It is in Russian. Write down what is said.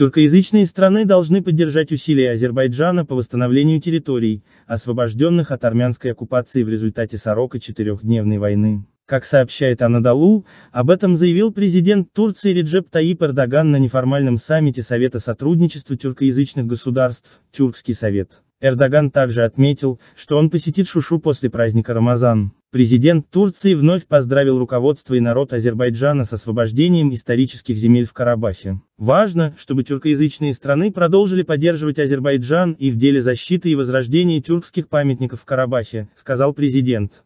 Тюркоязычные страны должны поддержать усилия Азербайджана по восстановлению территорий, освобожденных от армянской оккупации в результате сорока четырехдневной войны. Как сообщает Анадолу, об этом заявил президент Турции Реджеп Таип Эрдоган на неформальном саммите Совета сотрудничества тюркоязычных государств, Тюркский совет. Эрдоган также отметил, что он посетит Шушу после праздника Рамазан. Президент Турции вновь поздравил руководство и народ Азербайджана с освобождением исторических земель в Карабахе. Важно, чтобы тюркоязычные страны продолжили поддерживать Азербайджан и в деле защиты и возрождения тюркских памятников в Карабахе, сказал президент.